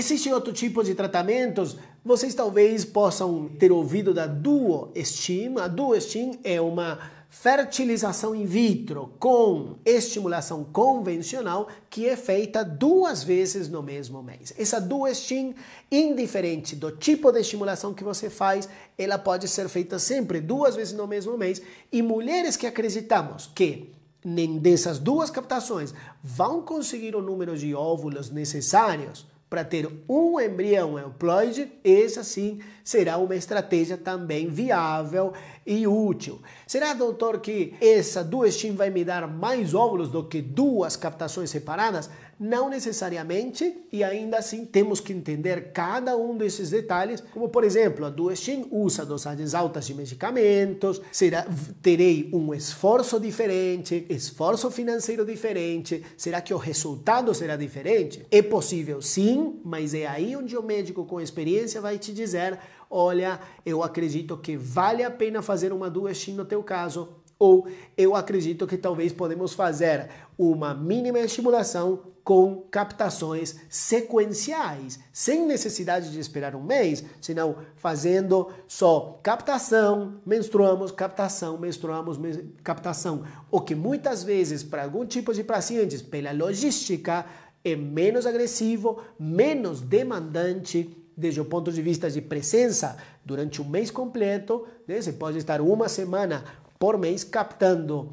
Existem outros tipos de tratamentos. Vocês talvez possam ter ouvido da duoestim. A duoestim é uma fertilização in vitro com estimulação convencional que é feita duas vezes no mesmo mês. Essa duestim, indiferente do tipo de estimulação que você faz, ela pode ser feita sempre duas vezes no mesmo mês. E mulheres que acreditamos que nem dessas duas captações vão conseguir o número de óvulos necessários para ter um embrião euploide, essa sim será uma estratégia também viável e útil. Será, doutor, que essa duas vai me dar mais óvulos do que duas captações separadas? Não necessariamente, e ainda assim temos que entender cada um desses detalhes, como por exemplo, a duas usa dosagens altas de medicamentos, será, terei um esforço diferente, esforço financeiro diferente, será que o resultado será diferente? É possível sim, sim, mas é aí onde o médico com experiência vai te dizer: olha, eu acredito que vale a pena fazer uma duas no teu caso, ou eu acredito que talvez podemos fazer uma mínima estimulação com captações sequenciais, sem necessidade de esperar um mês, senão fazendo só captação, menstruamos, captação, menstruamos, captação. O que muitas vezes, para algum tipo de pacientes, pela logística, é menos agressivo, menos demandante desde o ponto de vista de presença durante um mês completo. Né? Você pode estar uma semana por mês captando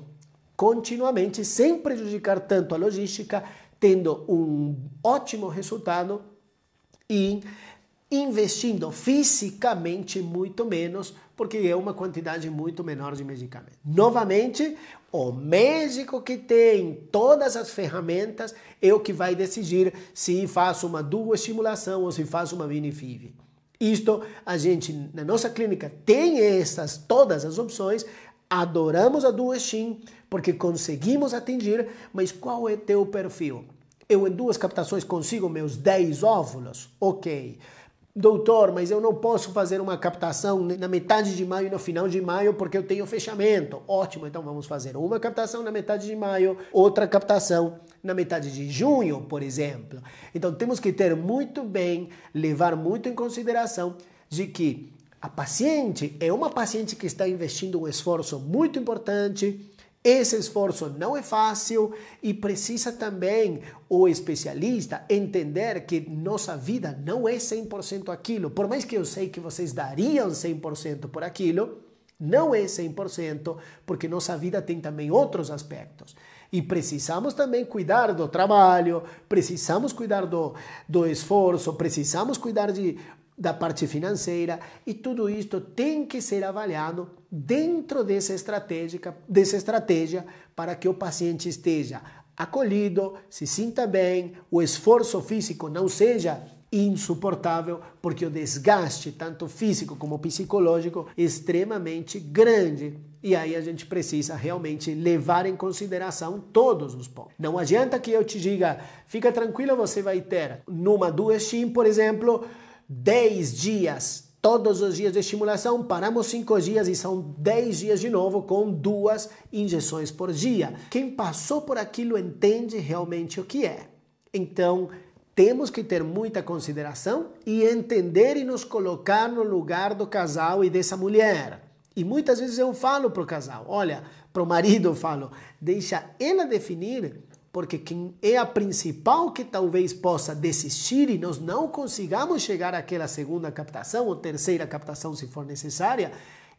continuamente, sem prejudicar tanto a logística, tendo um ótimo resultado e investindo fisicamente muito menos porque é uma quantidade muito menor de medicamento. Novamente, o médico que tem todas as ferramentas é o que vai decidir se faço uma duoestimulação ou se faço uma minifive. Isto, a gente, na nossa clínica, tem essas, todas as opções, adoramos a duoestim, porque conseguimos atingir, mas qual é teu perfil? Eu em duas captações consigo meus 10 óvulos? Ok doutor, mas eu não posso fazer uma captação na metade de maio e no final de maio porque eu tenho fechamento. Ótimo, então vamos fazer uma captação na metade de maio, outra captação na metade de junho, por exemplo. Então temos que ter muito bem, levar muito em consideração de que a paciente é uma paciente que está investindo um esforço muito importante esse esforço não é fácil e precisa também o especialista entender que nossa vida não é 100% aquilo. Por mais que eu sei que vocês dariam 100% por aquilo, não é 100%, porque nossa vida tem também outros aspectos. E precisamos também cuidar do trabalho, precisamos cuidar do, do esforço, precisamos cuidar de da parte financeira e tudo isto tem que ser avaliado dentro dessa estratégia, dessa estratégia para que o paciente esteja acolhido, se sinta bem, o esforço físico não seja insuportável, porque o desgaste, tanto físico como psicológico, é extremamente grande. E aí a gente precisa realmente levar em consideração todos os pontos. Não adianta que eu te diga, fica tranquilo, você vai ter numa duas por exemplo, 10 dias, todos os dias de estimulação, paramos 5 dias e são 10 dias de novo com duas injeções por dia. Quem passou por aquilo entende realmente o que é. Então, temos que ter muita consideração e entender e nos colocar no lugar do casal e dessa mulher. E muitas vezes eu falo para o casal, olha, para o marido eu falo, deixa ela definir porque quem é a principal que talvez possa desistir e nós não consigamos chegar àquela segunda captação ou terceira captação, se for necessária,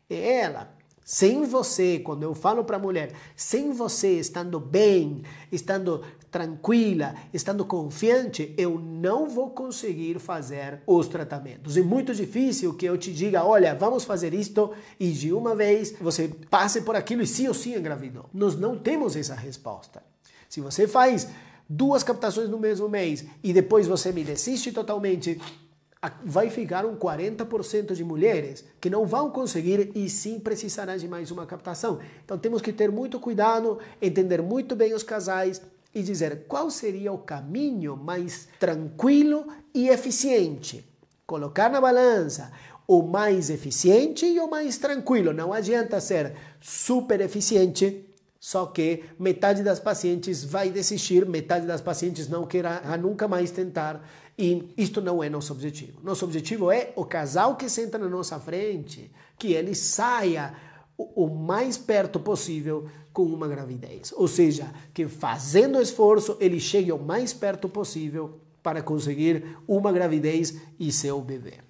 é ela. Sem você, quando eu falo para a mulher, sem você estando bem, estando tranquila, estando confiante, eu não vou conseguir fazer os tratamentos. É muito difícil que eu te diga, olha, vamos fazer isto e de uma vez você passe por aquilo e sim ou sim engravidou. Nós não temos essa resposta. Se você faz duas captações no mesmo mês e depois você me desiste totalmente, vai ficar um 40% de mulheres que não vão conseguir e sim precisarão de mais uma captação. Então temos que ter muito cuidado, entender muito bem os casais e dizer qual seria o caminho mais tranquilo e eficiente. Colocar na balança o mais eficiente e o mais tranquilo. Não adianta ser super eficiente só que metade das pacientes vai desistir, metade das pacientes não querá nunca mais tentar. E isto não é nosso objetivo. Nosso objetivo é o casal que senta na nossa frente, que ele saia o, o mais perto possível com uma gravidez. Ou seja, que fazendo esforço ele chegue o mais perto possível para conseguir uma gravidez e seu bebê.